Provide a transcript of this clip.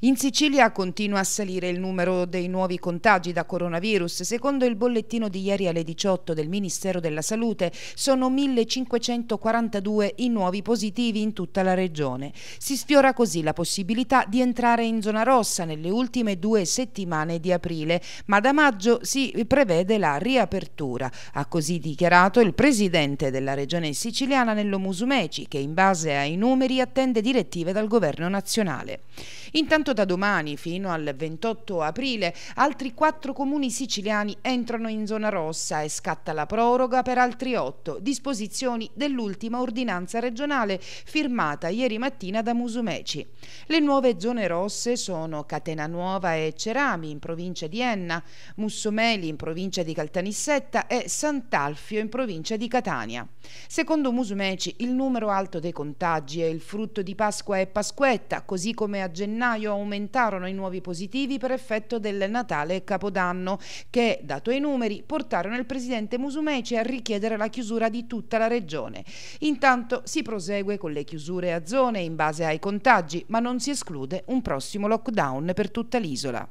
In Sicilia continua a salire il numero dei nuovi contagi da coronavirus. Secondo il bollettino di ieri alle 18 del Ministero della Salute sono 1542 i nuovi positivi in tutta la regione. Si sfiora così la possibilità di entrare in zona rossa nelle ultime due settimane di aprile, ma da maggio si prevede la riapertura. Ha così dichiarato il presidente della regione siciliana Nello Musumeci che in base ai numeri attende direttive dal governo nazionale. Intanto Soltanto da domani fino al 28 aprile altri quattro comuni siciliani entrano in zona rossa e scatta la proroga per altri otto, disposizioni dell'ultima ordinanza regionale firmata ieri mattina da Musumeci. Le nuove zone rosse sono Catena Nuova e Cerami in provincia di Enna, Mussomeli in provincia di Caltanissetta e Sant'Alfio in provincia di Catania. Secondo Musumeci il numero alto dei contagi è il frutto di Pasqua e Pasquetta, così come a gennaio aumentarono i nuovi positivi per effetto del Natale e Capodanno, che, dato i numeri, portarono il presidente Musumeci a richiedere la chiusura di tutta la regione. Intanto si prosegue con le chiusure a zone in base ai contagi, ma non si esclude un prossimo lockdown per tutta l'isola.